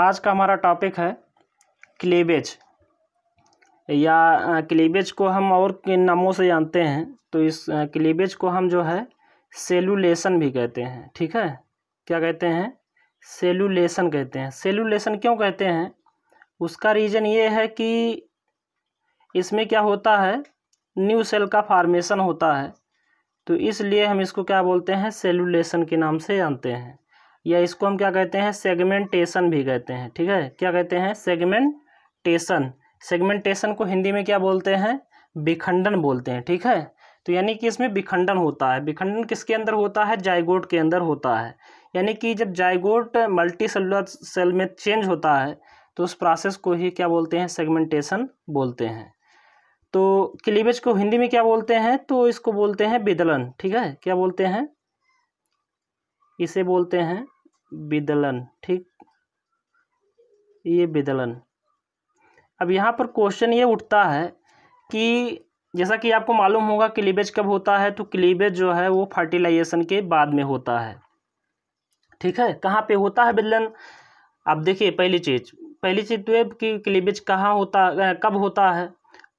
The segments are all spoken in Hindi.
आज का हमारा टॉपिक है क्लेबेज या क्लेबेज को हम और नामों से जानते हैं तो इस क्लेबेज को हम जो है सेलुलेशन भी कहते हैं ठीक है क्या कहते हैं सेलुलेशन कहते हैं सेलुलेशन क्यों कहते हैं उसका रीज़न ये है कि इसमें क्या होता है न्यू सेल का फार्मेशन होता है तो इसलिए हम इसको क्या बोलते हैं सेलुलेशन के नाम से जानते हैं या इसको हम क्या कहते हैं सेगमेंटेशन भी कहते हैं ठीक है क्या कहते हैं सेगमेंटेशन सेगमेंटेशन को हिंदी में क्या बोलते हैं विखंडन बोलते हैं ठीक है तो यानी कि इसमें विखंडन होता है विखंडन किसके अंदर होता है जायगोट के अंदर होता है यानी कि जब जायगोट मल्टी सेलुलर सेल में चेंज होता है तो उस प्रोसेस को ही क्या बोलते हैं सेगमेंटेशन बोलते हैं तो क्लीवेज को हिंदी में क्या बोलते हैं तो इसको बोलते हैं बिदलन ठीक है क्या बोलते हैं इसे बोलते हैं विदलन ठीक ये विदलन अब यहाँ पर क्वेश्चन ये उठता है कि जैसा कि आपको मालूम होगा क्लीवेज कब होता है तो क्लीवेज जो है वो फर्टिलाइजेशन के बाद में होता है ठीक है कहाँ पे होता है विदलन अब देखिए पहली चीज़ पहली चीज़ तो ये कि क्लीवेज कहाँ होता कब होता है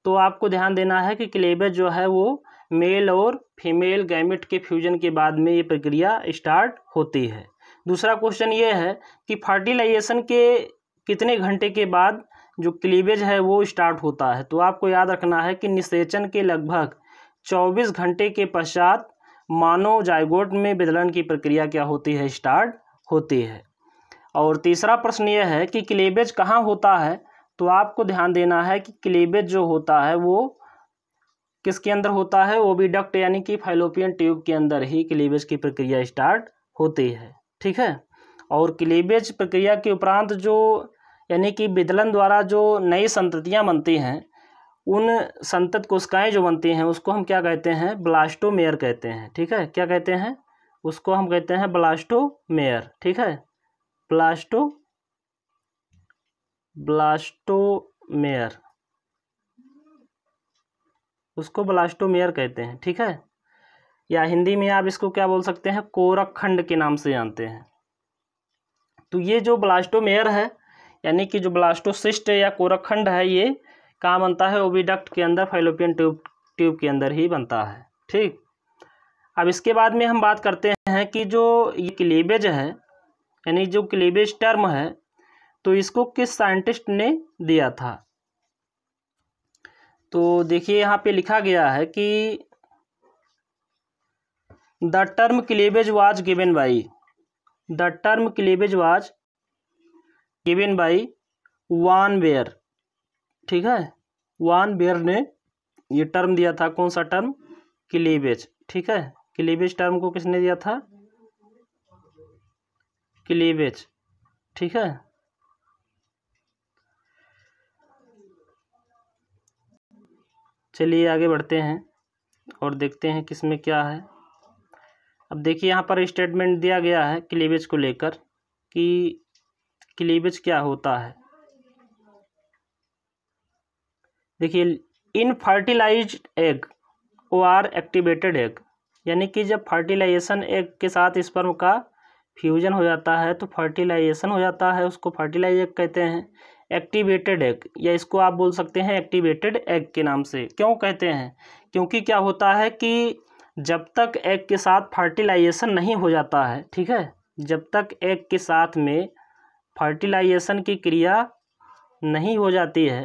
तो आपको ध्यान देना है कि क्लेवेज जो है वो मेल और फीमेल गैमेट के फ्यूजन के बाद में ये प्रक्रिया स्टार्ट होती है दूसरा क्वेश्चन ये है कि फर्टिलाइजेशन के कितने घंटे के बाद जो क्लीवेज है वो स्टार्ट होता है तो आपको याद रखना है कि निषेचन के लगभग चौबीस घंटे के पश्चात मानव जायगोट में विदलन की प्रक्रिया क्या होती है स्टार्ट होती है और तीसरा प्रश्न यह है कि क्लेबेज कहाँ होता है तो आपको ध्यान देना है कि क्लेबेज जो होता है वो किसके अंदर होता है ओबीडक्ट यानी कि फाइलोपियन ट्यूब के अंदर ही क्लेबेज की प्रक्रिया स्टार्ट होती है ठीक है और क्लीवेज प्रक्रिया के उपरांत जो यानी कि विदलन द्वारा जो नई संततियाँ बनती हैं उन संतत कोशिकाएँ जो बनती हैं उसको हम क्या कहते हैं ब्लास्टोमेयर कहते हैं ठीक है क्या कहते हैं उसको हम कहते हैं ब्लास्टोमेयर ठीक है ब्लास्टो ब्लास्टोमेयर उसको ब्लास्टोमेयर कहते हैं ठीक है या हिंदी में आप इसको क्या बोल सकते हैं कोरखंड के नाम से जानते हैं तो ये जो ब्लास्टोमेयर है यानी कि जो ब्लास्टोसिस्ट या कोरखंड है ये कहाँ बनता है ओविडक्ट के अंदर फाइलोपियन ट्यूब ट्यूब के अंदर ही बनता है ठीक अब इसके बाद में हम बात करते हैं कि जो ये क्लेबेज है यानी जो क्लेबेज टर्म है तो इसको किस साइंटिस्ट ने दिया था तो देखिए यहाँ पे लिखा गया है कि the term cleavage was given by the term cleavage was given by Von Baer ठीक है वान बेयर ने ये टर्म दिया था कौन सा टर्म क्लीवेज ठीक है क्लीवेज टर्म को किसने दिया था क्लीवेज ठीक है चलिए आगे बढ़ते हैं और देखते हैं किसमें क्या है अब देखिए यहाँ पर स्टेटमेंट दिया गया है क्लीवेज को लेकर कि क्लीवेज क्या होता है देखिए unfertilized egg or activated egg यानी कि जब फर्टिलाइजेशन एग के साथ स्पर्म का फ्यूजन हो जाता है तो फर्टिलाइजेशन हो जाता है उसको फर्टिलाइज एग कहते हैं एक्टिवेटेड एग या इसको आप बोल सकते हैं एक्टिवेटेड एग के नाम से क्यों कहते हैं क्योंकि क्या होता है कि जब तक एग के साथ फर्टिलाइजेशन नहीं हो जाता है ठीक है जब तक एग के साथ में फर्टिलाइजेशन की क्रिया नहीं हो जाती है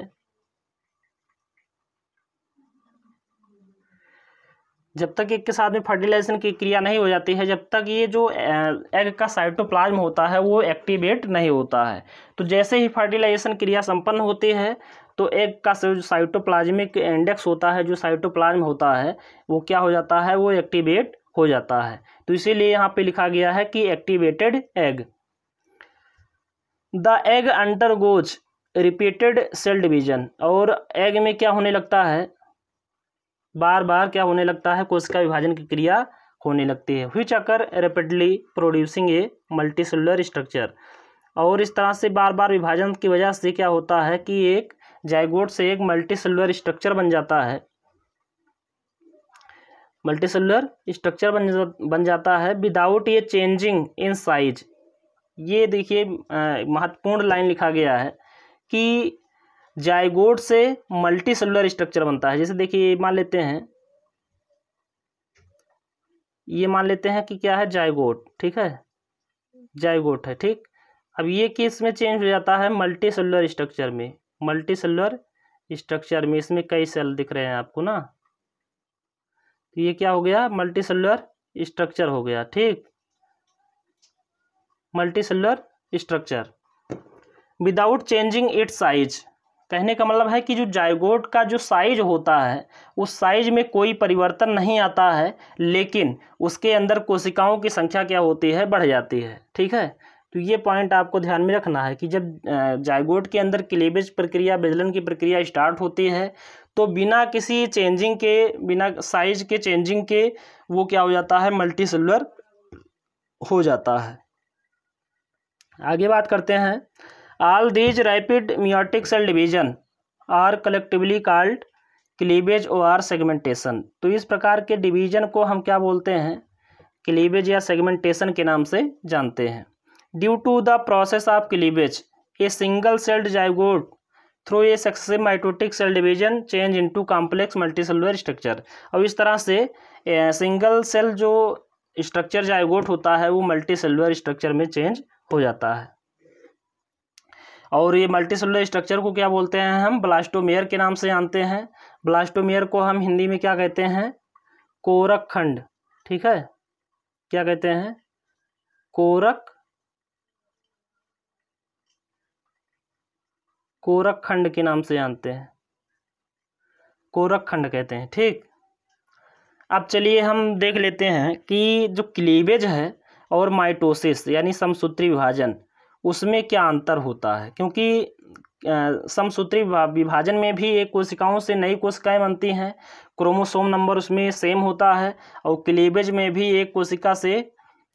जब तक एक के साथ में फर्टिलाइजेशन की क्रिया नहीं हो जाती है जब तक ये जो एग का साइटोप्लाज्म होता है वो एक्टिवेट नहीं होता है तो जैसे ही फर्टिलाइजेशन क्रिया संपन्न होती है तो एक का जो साइटोप्लाज्मिक इंडेक्स होता है जो साइटोप्लाज्म होता है वो क्या हो जाता है वो एक्टिवेट हो जाता है तो इसीलिए यहाँ पे लिखा गया है कि activated egg the egg undergoes repeated cell division और एग में क्या होने लगता है बार बार क्या होने लगता है कोशिका विभाजन की क्रिया होने लगती है हुई occur rapidly producing a multicellular structure और इस तरह से बार बार विभाजन की वजह से क्या होता है कि एक जायगोट से एक मल्टी सेलुलर स्ट्रक्चर बन जाता है मल्टी सेलुलर स्ट्रक्चर बन जा, बन जाता है विदाउट ये चेंजिंग इन साइज ये देखिए महत्वपूर्ण लाइन लिखा गया है कि जायगोट से मल्टी सेलुलर स्ट्रक्चर बनता है जैसे देखिए मान लेते हैं ये मान लेते हैं कि क्या है जायगोट ठीक है जायगोट है ठीक अब ये किस में चेंज हो जाता है मल्टी सेलुलर स्ट्रक्चर में मल्टी सेलर स्ट्रक्चर में इसमें कई सेल दिख रहे हैं आपको ना तो ये क्या हो गया मल्टी सेलर स्ट्रक्चर हो गया ठीक multicellular structure without changing its size कहने का मतलब है कि जो जायगोट का जो साइज होता है उस साइज में कोई परिवर्तन नहीं आता है लेकिन उसके अंदर कोशिकाओं की संख्या क्या होती है बढ़ जाती है ठीक है तो ये पॉइंट आपको ध्यान में रखना है कि जब जायगोट के अंदर क्लेबेज प्रक्रिया विजलन की प्रक्रिया स्टार्ट होती है तो बिना किसी चेंजिंग के बिना साइज के चेंजिंग के वो क्या हो जाता है मल्टी सेलुलर हो जाता है आगे बात करते हैं all these rapid meiotic cell division are collectively called cleavage or segmentation तो इस प्रकार के डिवीजन को हम क्या बोलते हैं क्लीवेज या सेगमेंटेशन के नाम से जानते हैं due to the process of cleavage a single celled zygote through a successive mitotic cell division change into complex multicellular structure अब इस तरह से सिंगल सेल जो स्ट्रक्चर जाइगोट होता है वो मल्टीसेलुलर स्ट्रक्चर में चेंज हो जाता है और ये मल्टीसेलुलर स्ट्रक्चर को क्या बोलते हैं हम ब्लास्टोमेयर के नाम से जानते हैं ब्लास्टोमेयर को हम हिंदी में क्या कहते हैं कोरक खंड ठीक है क्या कहते हैं कोरक कोरखंड के नाम से जानते हैं कोरखंड कहते हैं ठीक अब चलिए हम देख लेते हैं कि जो क्लीवेज है और माइटोसिस यानी समसूत्री विभाजन उसमें क्या अंतर होता है क्योंकि समसूत्री विभाजन में भी एक कोशिकाओं से नई कोशिकाएं बनती हैं क्रोमोसोम नंबर उसमें सेम होता है और क्लीवेज में भी एक कोशिका से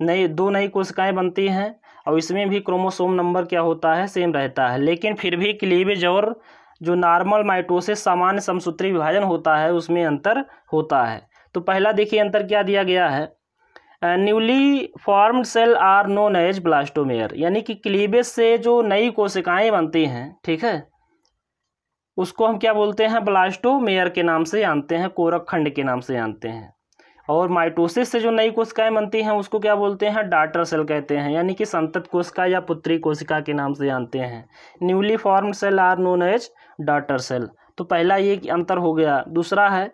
नई दो नई कोशिकाएं बनती हैं और इसमें भी क्रोमोसोम नंबर क्या होता है सेम रहता है लेकिन फिर भी क्लीवेज और जो नॉर्मल माइटोसिस सामान्य समसूत्री विभाजन होता है उसमें अंतर होता है तो पहला देखिए अंतर क्या दिया गया है newly formed cell are known as blastomere यानी कि क्लीवेज से जो नई कोशिकाएं बनती हैं ठीक है उसको हम क्या बोलते हैं ब्लास्टोमेयर के नाम से जानते हैं कोरक खंड के नाम से जानते हैं और माइटोसिस से जो नई कोशिकाएं बनती हैं उसको क्या बोलते हैं डाटर सेल कहते हैं यानी कि संतत कोशिका या पुत्री कोशिका के नाम से जानते हैं newly form cell are known as daughter cell तो पहला ये अंतर हो गया दूसरा है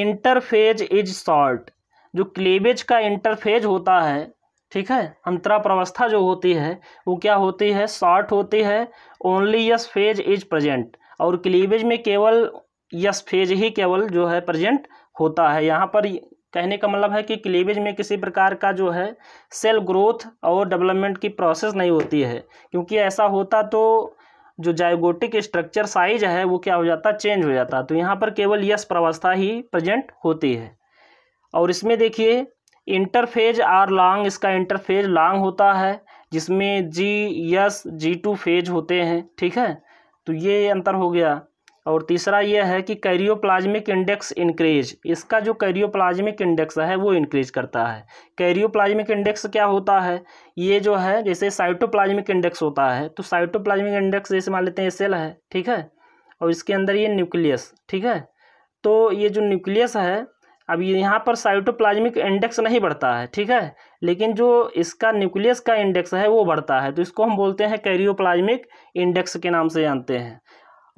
इंटरफेज इज शॉर्ट जो क्लेवेज का इंटरफेज होता है ठीक है अंतरा प्रवस्था जो होती है वो क्या होती है शॉर्ट होती है only S phase is present और क्लीवेज में केवल यस फेज ही केवल जो है प्रजेंट होता है यहाँ पर कहने का मतलब है कि क्लीवेज में किसी प्रकार का जो है सेल ग्रोथ और डेवलपमेंट की प्रोसेस नहीं होती है क्योंकि ऐसा होता तो जो जायोगोटिक स्ट्रक्चर साइज है वो क्या हो जाता चेंज हो जाता तो यहाँ पर केवल यश प्रवस्था ही प्रजेंट होती है और इसमें देखिए इंटरफेज आर लॉन्ग इसका इंटरफेज लॉन्ग होता है जिसमें G S G two phase होते हैं ठीक है तो ये अंतर हो गया और तीसरा यह है कि कैरियोप्लाज्मिक इंडेक्स इंक्रीज इसका जो कैरियोप्लाज्मिक इंडेक्स है वो इंक्रीज करता है कैरियोप्लाज्मिक इंडेक्स क्या होता है ये जो है जैसे साइटोप्लाज्मिक इंडेक्स होता है तो साइटोप्लाज्मिक इंडेक्स जैसे मान लेते हैं सेल है ठीक है और इसके अंदर ये न्यूक्लियस ठीक है तो ये जो न्यूक्लियस है अब यहाँ पर साइटोप्लाज्मिक इंडेक्स नहीं बढ़ता है ठीक है लेकिन जो इसका न्यूक्लियस का इंडेक्स है वो बढ़ता है तो इसको हम बोलते हैं कैरियोप्लाज्मिक इंडेक्स के नाम से जानते हैं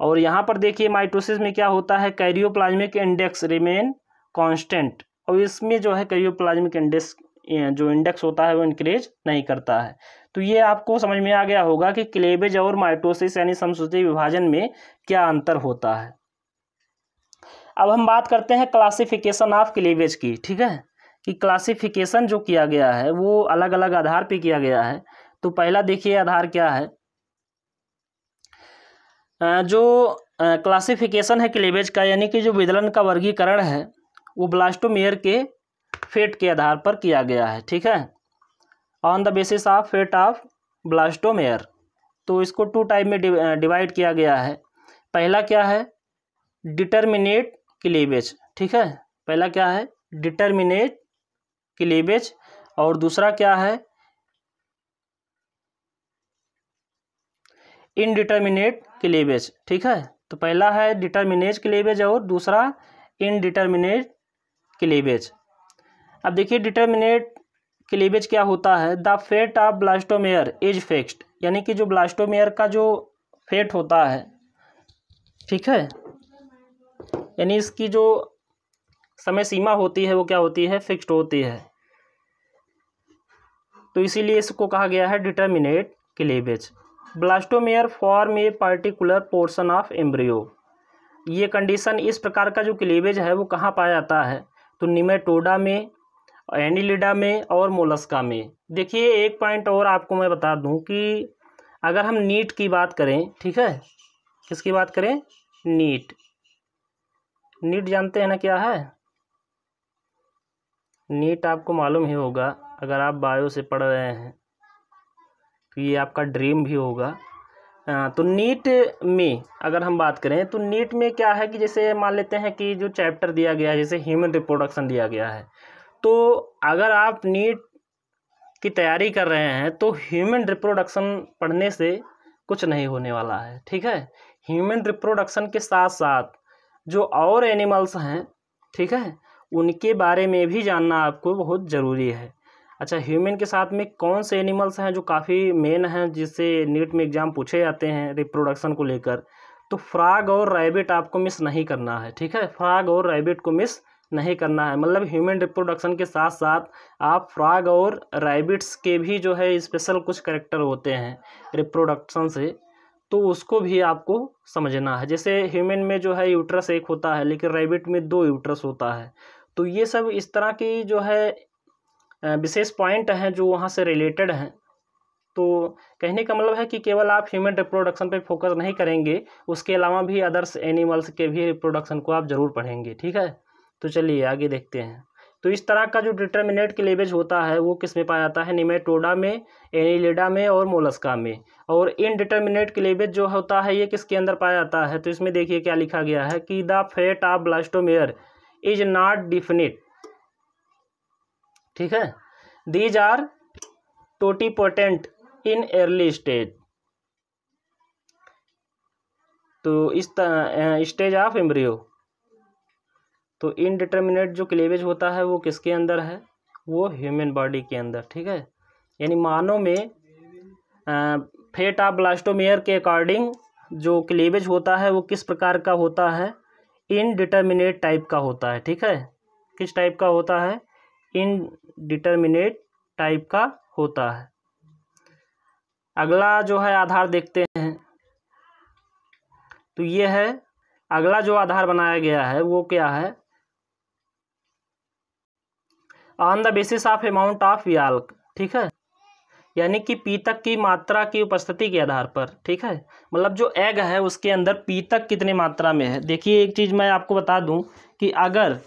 और यहाँ पर देखिए माइटोसिस में क्या होता है कैरियोप्लाज्मिक इंडेक्स रिमेन कांस्टेंट और इसमें जो है कैरियोप्लाज्मिक इंडेक्स जो इंडेक्स होता है वो इंक्रीज नहीं करता है तो ये आपको समझ में आ गया होगा कि क्लेबेज और माइटोसिस यानी समसूची विभाजन में क्या अंतर होता है अब हम बात करते हैं क्लासिफिकेशन ऑफ क्लेवेज की ठीक है कि क्लासिफिकेशन जो किया गया है वो अलग अलग आधार पर किया गया है तो पहला देखिए आधार क्या है जो क्लासिफिकेशन है क्लेवेज का यानी कि जो विदलन का वर्गीकरण है वो ब्लास्टोमेयर के फेट के आधार पर किया गया है ठीक है on the basis of fate of blastomere तो इसको टू टाइप में डिवाइड किया गया है पहला क्या है डिटर्मिनेट क्लेवेज ठीक है पहला क्या है डिटर्मिनेट क्लेवेज और दूसरा क्या है इनडिटर्मिनेट क्लीवेज ठीक है तो पहला है डिटर्मिनेज क्लीवेज और दूसरा इनडिटर्मिनेट क्लीवेज अब देखिए डिटर्मिनेट क्लीवेज क्या होता है the fate of blastomere is fixed यानी कि जो ब्लास्टोमेयर का जो फेट होता है ठीक है यानी इसकी जो समय सीमा होती है वो क्या होती है फिक्स्ड होती है तो इसीलिए इसको कहा गया है determinate cleavage blastomere form a particular portion of embryo ये कंडीशन इस प्रकार का जो क्लीवेज है वो कहाँ पाया जाता है तो निमेटोडा में एनिलिडा में और मोलस्का में देखिए एक पॉइंट और आपको मैं बता दूं कि अगर हम नीट की बात करें ठीक है किसकी बात करें नीट नीट जानते हैं ना क्या है नीट आपको मालूम ही होगा अगर आप बायो से पढ़ रहे हैं तो ये आपका ड्रीम भी होगा तो नीट में अगर हम बात करें तो नीट में क्या है कि जैसे मान लेते हैं कि जो चैप्टर दिया गया है जैसे ह्यूमन रिप्रोडक्शन दिया गया है तो अगर आप नीट की तैयारी कर रहे हैं तो ह्यूमन रिप्रोडक्शन पढ़ने से कुछ नहीं होने वाला है ठीक है ह्यूमन रिप्रोडक्शन के साथ साथ जो और एनिमल्स हैं ठीक है उनके बारे में भी जानना आपको बहुत ज़रूरी है अच्छा ह्यूमन के साथ में कौन से एनिमल्स हैं जो काफ़ी मेन हैं जिससे नीट में एग्ज़ाम पूछे जाते हैं रिप्रोडक्शन को लेकर तो फ्राग और रैबिट आपको मिस नहीं करना है ठीक है फ्राग और रैबिट को मिस नहीं करना है मतलब ह्यूमन रिप्रोडक्शन के साथ साथ आप फ्राग और रैबिट्स के भी जो है स्पेशल कुछ करेक्टर होते हैं रिप्रोडक्शन से तो उसको भी आपको समझना है जैसे ह्यूमन में जो है यूट्रस एक होता है लेकिन रैबिट में दो यूट्रस होता है तो ये सब इस तरह की जो है विशेष पॉइंट हैं जो वहाँ से रिलेटेड हैं तो कहने का मतलब है कि केवल आप ह्यूमन रिप्रोडक्शन पे फोकस नहीं करेंगे उसके अलावा भी अदर्स एनिमल्स के भी रिप्रोडक्शन को आप ज़रूर पढ़ेंगे ठीक है तो चलिए आगे देखते हैं तो इस तरह का जो डिटर्मिनेट क्लेवेज होता है वो किस में पाया जाता है निमेटोडा में एनिलेडा में और मोलस्का में और इन के क्लेवेज जो होता है ये किसके अंदर पाया जाता है तो इसमें देखिए क्या लिखा गया है कि the fate of blastomere is not definite ठीक है these are totipotent in early stage तो इस स्टेज ऑफ एम्ब्रियो तो इनडिटर्मिनेट जो क्लेवेज होता है वो किसके अंदर है वो ह्यूमन बॉडी के अंदर ठीक है यानी मानव में फेट ऑफ ब्लास्टोमेयर के अकॉर्डिंग जो क्लेवेज होता है वो किस प्रकार का होता है इनडिटर्मिनेट टाइप का होता है ठीक है किस टाइप का होता है इनडिटर्मिनेट टाइप का होता है अगला जो है आधार देखते हैं तो ये है अगला जो आधार बनाया गया है वो क्या है on the basis of amount of yolk ठीक है यानी कि पीतक की मात्रा की उपस्थिति के आधार पर ठीक है मतलब जो एग है उसके अंदर पीतक कितने मात्रा में है देखिए एक चीज़ मैं आपको बता दूं कि अगर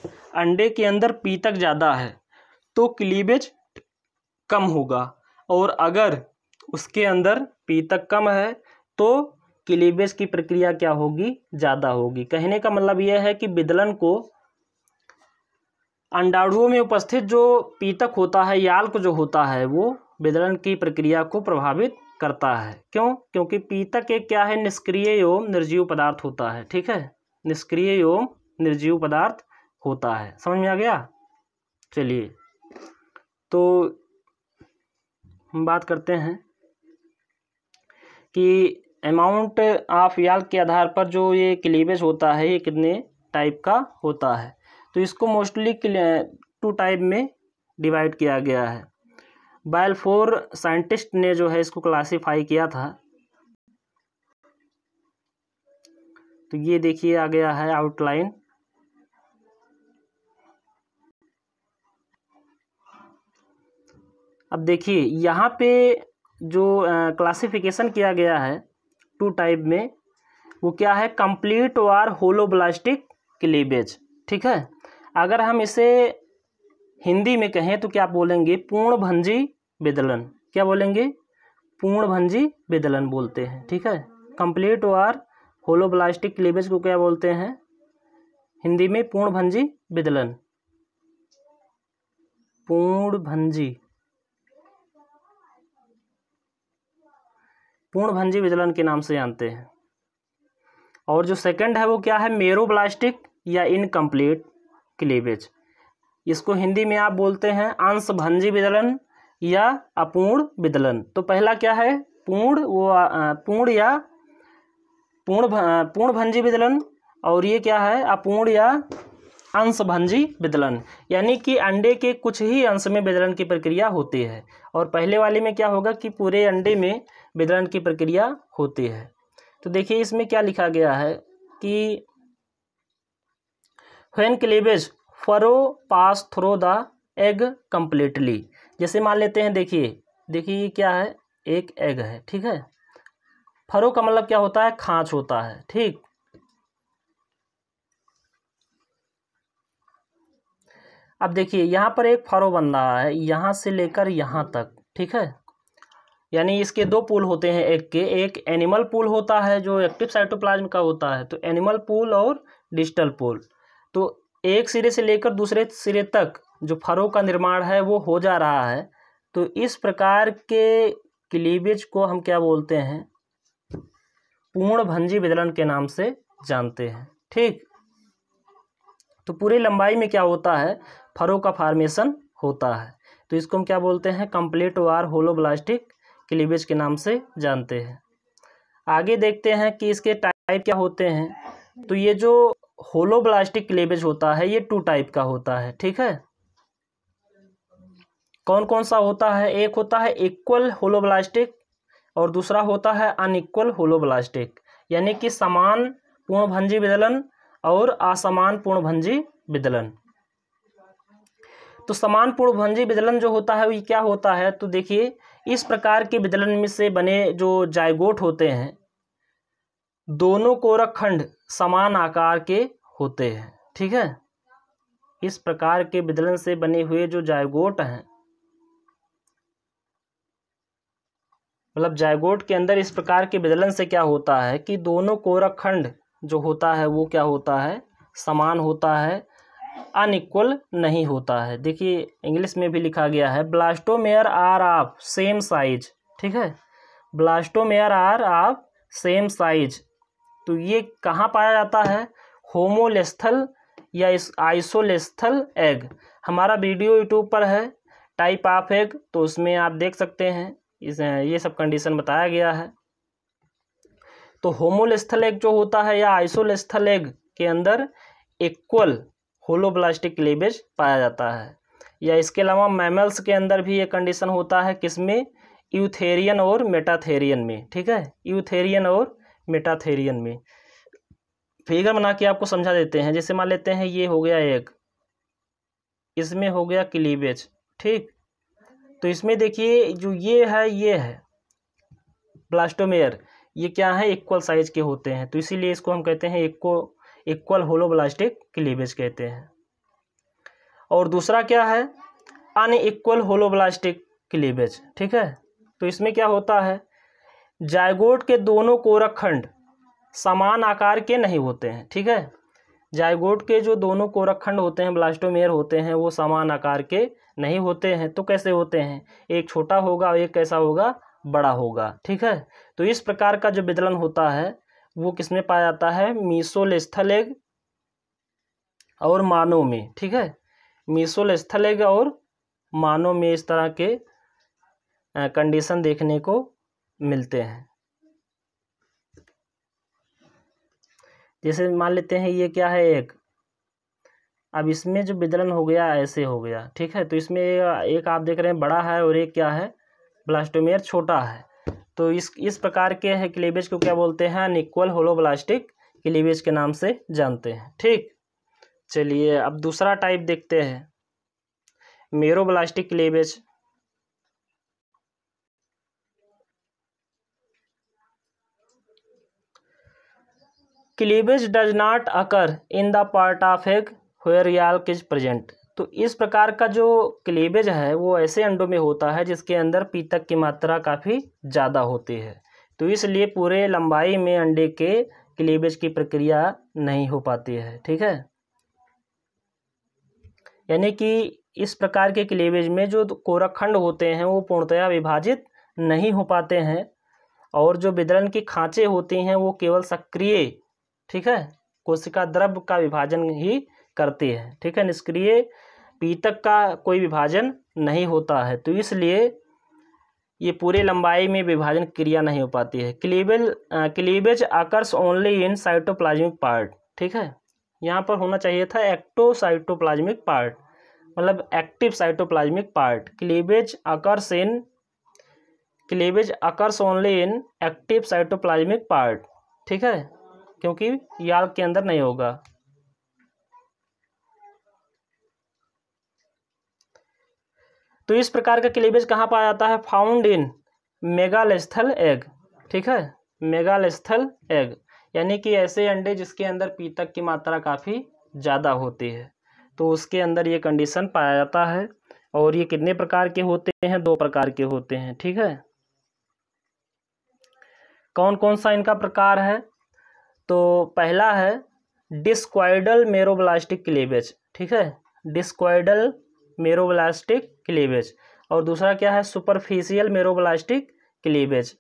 अंडे के अंदर पीतक ज़्यादा है तो क्लीवेज कम होगा और अगर उसके अंदर पीतक कम है तो क्लीवेज की प्रक्रिया क्या होगी ज़्यादा होगी कहने का मतलब यह है कि बिदलन को अंडाणुओं में उपस्थित जो पीतक होता है याल्क जो होता है वो बिदलन की प्रक्रिया को प्रभावित करता है क्यों क्योंकि पीतक एक क्या है निष्क्रिय एवं निर्जीव पदार्थ होता है ठीक है निष्क्रिय एवं निर्जीव पदार्थ होता है समझ में आ गया चलिए तो हम बात करते हैं कि अमाउंट ऑफ याल के आधार पर जो ये क्लीवेज होता है ये कितने टाइप का होता है तो इसको मोस्टली टू टाइप में डिवाइड किया गया है बायल फोर साइंटिस्ट ने जो है इसको क्लासिफाई किया था तो ये देखिए आ गया है आउटलाइन अब देखिए यहाँ पे जो क्लासिफिकेशन किया गया है टू टाइप में वो क्या है कंप्लीट वार होलोब्लास्टिक क्लीवेज ठीक है अगर हम इसे हिंदी में कहें तो क्या बोलेंगे पूर्ण भंजी बेदलन क्या बोलेंगे पूर्ण भंजी बेदलन बोलते हैं ठीक है कंप्लीट वार होलोब्लास्टिक क्लीवेज को क्या बोलते हैं हिंदी में पूर्ण पूर्णभंजी बेदलन भंजी पूर्णभंजी विचलन के नाम से जानते हैं और जो सेकंड है वो क्या है मेरोब्लास्टिक या इनकम्प्लीट क्लीवेज इसको हिंदी में आप बोलते हैं अंशभंजी विदलन या अपूर्ण विदलन तो पहला क्या है पूर्ण वो पूर्ण या पूर्ण पूर्णभंजी विदलन और ये क्या है अपूर्ण या अंशभंजी विदलन यानी कि अंडे के कुछ ही अंश में विदलन की प्रक्रिया होती है और पहले वाले में क्या होगा कि पूरे अंडे में वितरण की प्रक्रिया होती है तो देखिए इसमें क्या लिखा गया है कि when cleavage furrow pass through the egg completely जैसे मान लेते हैं देखिए देखिए ये क्या है एक एग है ठीक है फरो का मतलब क्या होता है खाँच होता है ठीक अब देखिए यहाँ पर एक फरो बन रहा है यहाँ से लेकर यहाँ तक ठीक है यानी इसके दो पूल होते हैं एक के एक एनिमल पूल होता है जो एक्टिव साइटोप्लाज्म का होता है तो एनिमल पूल और डिजिटल पूल तो एक सिरे से लेकर दूसरे सिरे तक जो फरों का निर्माण है वो हो जा रहा है तो इस प्रकार के क्लीवेज को हम क्या बोलते हैं पूर्ण भंजी विदलन के नाम से जानते हैं ठीक तो पूरी लंबाई में क्या होता है फरों का फार्मेशन होता है तो इसको हम क्या बोलते हैं कंप्लीट वार होलोब्लास्टिक क्लीवेज के नाम से जानते हैं आगे देखते हैं कि इसके टाइप क्या होते हैं तो ये जो होलोब्लास्टिक क्लीवेज होता है ये टू टाइप का होता है ठीक है कौन कौन सा होता है एक होता है इक्वल होलोब्लास्टिक और दूसरा होता है अनइक्वल होलोब्लास्टिक यानी कि समान पूर्णभंजी विदलन और असमान पूर्णभंजी विदलन तो समान पूर्णभंजी विदलन जो होता है वो क्या होता है तो देखिए इस प्रकार के विदलन में से बने जो जायगोट होते हैं दोनों कोरखंड समान आकार के होते हैं ठीक है इस प्रकार के विदलन से बने हुए जो जायगोट हैं मतलब जायगोट के अंदर इस प्रकार के विदलन से क्या होता है कि दोनों कोरखंड जो होता है वो क्या होता है समान होता है अनइक्वल नहीं होता है देखिए इंग्लिश में भी लिखा गया है blastomere are of same size ठीक है blastomere are of same size तो ये कहाँ पाया जाता है होमोलेस्थल या इस आइसोलेस्थल एग हमारा वीडियो यूट्यूब पर है टाइप ऑफ एग तो उसमें आप देख सकते हैं इस ये सब कंडीशन बताया गया है तो होमोलेस्थल एग जो होता है या आइसोलेस्थल एग के अंदर इक्वल होलोब्लास्टिक क्लीवेज पाया जाता है या इसके अलावा मैमल्स के अंदर भी ये कंडीशन होता है किसमें यूथेरियन और मेटाथेरियन में ठीक है यूथेरियन और मेटाथेरियन में फिगर बना के आपको समझा देते हैं जैसे मान लेते हैं ये हो गया एक इसमें हो गया क्लीवेज ठीक तो इसमें देखिए जो ये है ये है ब्लास्टोमेयर ये क्या है इक्वल साइज के होते हैं तो इसीलिए इसको हम कहते हैं इक्वल इक्वल होलोब्लास्टिक क्लीवेज कहते हैं और दूसरा क्या है अन होलो होलोब्लास्टिक क्लीवेज ठीक है तो इसमें क्या होता है जायगोट के दोनों कोरक खंड समान आकार के नहीं होते हैं ठीक है जायगोट के जो दोनों कोरक खंड होते हैं ब्लास्टोमेयर होते हैं वो समान आकार के नहीं होते हैं तो कैसे होते हैं एक छोटा होगा और एक कैसा होगा बड़ा होगा ठीक है तो इस प्रकार का जो विदलन होता है वो किस में पाया जाता है स्थल एग और मानव में ठीक है स्थल एग और मानव में इस तरह के कंडीशन देखने को मिलते हैं जैसे मान लेते हैं ये क्या है एक अब इसमें जो विदलन हो गया ऐसे हो गया ठीक है तो इसमें एक आप देख रहे हैं बड़ा है और एक क्या है ब्लास्टोमेयर छोटा है तो इस इस प्रकार के है क्लीवेज को क्या बोलते हैं अनइक्वल होलो प्लास्टिक क्लीवेज के नाम से जानते हैं ठीक चलिए अब दूसरा टाइप देखते हैं meroblastic cleavage cleavage does not occur in the part of egg where yolk किज present तो इस प्रकार का जो क्लेबेज है वो ऐसे अंडों में होता है जिसके अंदर पीतक की मात्रा काफ़ी ज़्यादा होती है तो इसलिए पूरे लंबाई में अंडे के क्लेबेज की प्रक्रिया नहीं हो पाती है ठीक है यानी कि इस प्रकार के क्लेबेज में जो कोरखंड होते हैं वो पूर्णतया विभाजित नहीं हो पाते हैं और जो विदलन की खांचे होती हैं वो केवल सक्रिय ठीक है कोशिका द्रव का विभाजन ही करती है ठीक है निष्क्रिय पीतक का कोई विभाजन नहीं होता है तो इसलिए ये पूरे लंबाई में विभाजन क्रिया नहीं हो पाती है cleavage cleavage occurs only in cytoplasmic part ठीक है यहाँ पर होना चाहिए था एक्टोसाइटोप्लाज्मिक पार्ट मतलब active cytoplasmic part cleavage occurs in cleavage occurs only in active cytoplasmic part ठीक है क्योंकि याल के अंदर नहीं होगा तो इस प्रकार का क्लीवेज कहाँ पाया जाता है फाउंड इन मेगालेस्थल एग ठीक है मेगालेस्थल एग यानी कि ऐसे अंडे जिसके अंदर पीतक की मात्रा काफ़ी ज़्यादा होती है तो उसके अंदर ये कंडीशन पाया जाता है और ये कितने प्रकार के होते हैं दो प्रकार के होते हैं ठीक है कौन कौन सा इनका प्रकार है तो पहला है डिस्क्वाइडल मेरोब्लास्टिक क्लेवेज ठीक है डिस्क्वाइडल मेरोब्लास्टिक क्लीवेज और दूसरा क्या है सुपरफिशियल मेरोब्लास्टिक क्लीवेज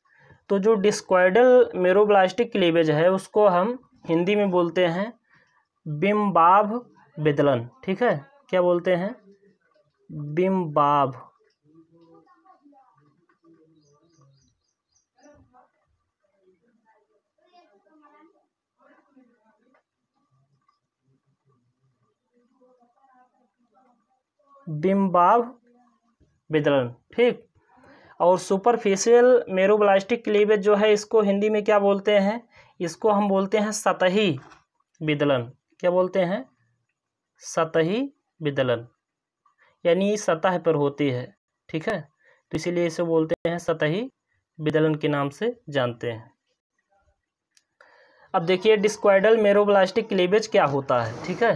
तो जो डिस्क्वाइडल मेरोब्लास्टिक क्लीवेज है उसको हम हिंदी में बोलते हैं बिम्बाभ बेदलन ठीक है क्या बोलते हैं बिम्बाभ बिम्बाभ विदलन ठीक और सुपरफेशियल मेरोब्लास्टिक क्लीवेज जो है इसको हिंदी में क्या बोलते हैं इसको हम बोलते हैं सतही विदलन क्या बोलते हैं सतही विदलन यानी सतह पर होती है ठीक है तो इसीलिए इसे बोलते हैं सतही विदलन के नाम से जानते हैं अब देखिए डिस्क्वाइडल मेरोब्लास्टिक क्लीवेज क्या होता है ठीक है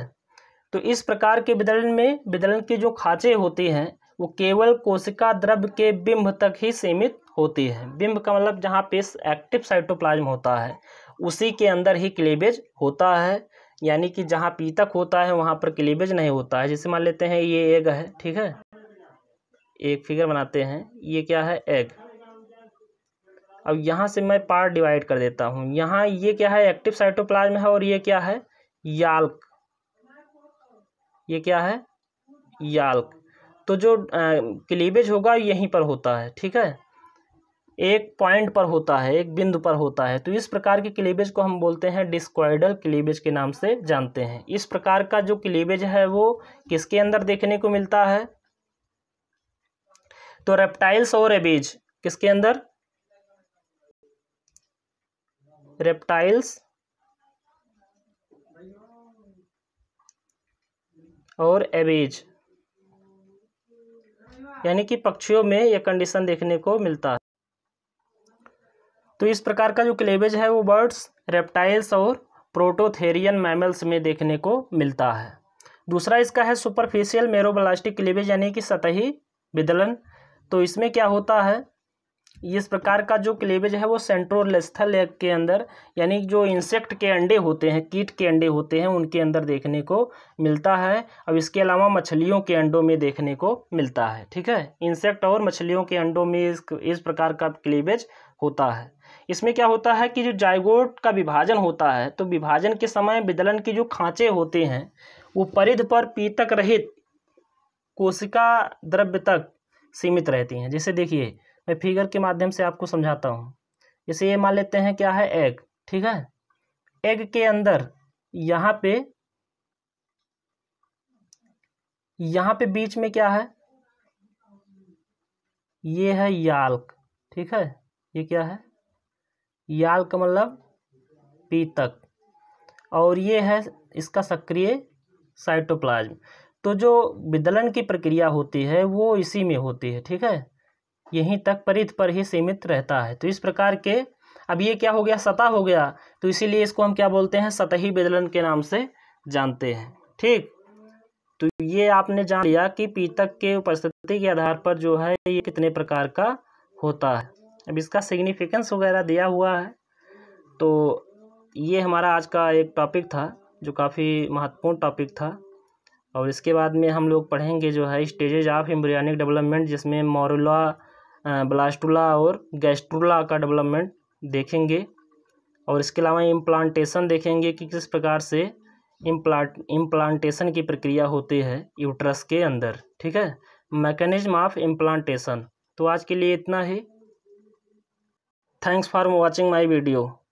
तो इस प्रकार के विदलन में विदलन की जो खाँचे होती हैं वो केवल कोशिका द्रव्य के बिंब तक ही सीमित होती है बिंब का मतलब जहाँ पे एक्टिव साइटोप्लाज्म होता है उसी के अंदर ही क्लेबेज होता है यानी कि जहाँ पीतक होता है वहाँ पर क्लेबेज नहीं होता है जैसे मान लेते हैं ये एग है ठीक है एक फिगर बनाते हैं ये क्या है एग अब यहाँ से मैं पार्ट डिवाइड कर देता हूँ यहाँ ये क्या है एक्टिव साइटोप्लाज्म है और ये क्या है याल्क ये क्या है याल्क तो जो क्लीवेज होगा यहीं पर होता है ठीक है एक पॉइंट पर होता है एक बिंदु पर होता है तो इस प्रकार के क्लीवेज को हम बोलते हैं डिस्कॉइडल क्लीवेज के नाम से जानते हैं इस प्रकार का जो क्लीवेज है वो किसके अंदर देखने को मिलता है तो रेप्टाइल्स और एबीज किसके अंदर रेप्टाइल्स और एबीज यानी कि पक्षियों में यह कंडीशन देखने को मिलता है तो इस प्रकार का जो क्लेवेज है वो बर्ड्स रेप्टाइल्स और प्रोटोथेरियन मैमल्स में देखने को मिलता है दूसरा इसका है सुपरफेशियल मेरोब्लास्टिक क्लेवेज यानी कि सतही विदलन तो इसमें क्या होता है इस प्रकार का जो क्लेवेज है वो स्थल के अंदर यानी जो इंसेक्ट के अंडे होते हैं कीट के अंडे होते हैं उनके अंदर देखने को मिलता है अब इसके अलावा मछलियों के अंडों में देखने को मिलता है ठीक है इंसेक्ट और मछलियों के अंडों में इस, इस प्रकार का क्लेवेज होता है इसमें क्या होता है कि जो जायगोट का विभाजन होता है तो विभाजन के समय विदलन के जो खाँचे होते हैं वो परिध पर पीतक रहित कोशिका द्रव्य तक सीमित रहती हैं जैसे देखिए मैं फिगर के माध्यम से आपको समझाता हूँ जैसे ये मान लेते हैं क्या है एग ठीक है एग के अंदर यहाँ पे यहाँ पे बीच में क्या है ये है याल्क ठीक है ये क्या है याल्क मतलब पीतक और ये है इसका सक्रिय साइटोप्लाज्म तो जो विदलन की प्रक्रिया होती है वो इसी में होती है ठीक है यहीं तक परिध पर ही सीमित रहता है तो इस प्रकार के अब ये क्या हो गया सतह हो गया तो इसीलिए इसको हम क्या बोलते हैं सतही बेदलन के नाम से जानते हैं ठीक तो ये आपने जान लिया कि पीतक के उपस्थिति के आधार पर जो है ये कितने प्रकार का होता है अब इसका सिग्निफिकेंस वगैरह दिया हुआ है तो ये हमारा आज का एक टॉपिक था जो काफ़ी महत्वपूर्ण टॉपिक था और इसके बाद में हम लोग पढ़ेंगे जो है स्टेजेज ऑफ एम्ब्रियानिक डेवलपमेंट जिसमें मोरूला ब्लास्टुला और गैस्ट्रुला का डेवलपमेंट देखेंगे और इसके अलावा इम्प्लांटेशन देखेंगे कि किस प्रकार से इम्प्लांट इम्प्लांटेशन की प्रक्रिया होती है यूट्रस के अंदर ठीक है मैकेनिज्म ऑफ इम्प्लांटेशन तो आज के लिए इतना ही thanks for watching my video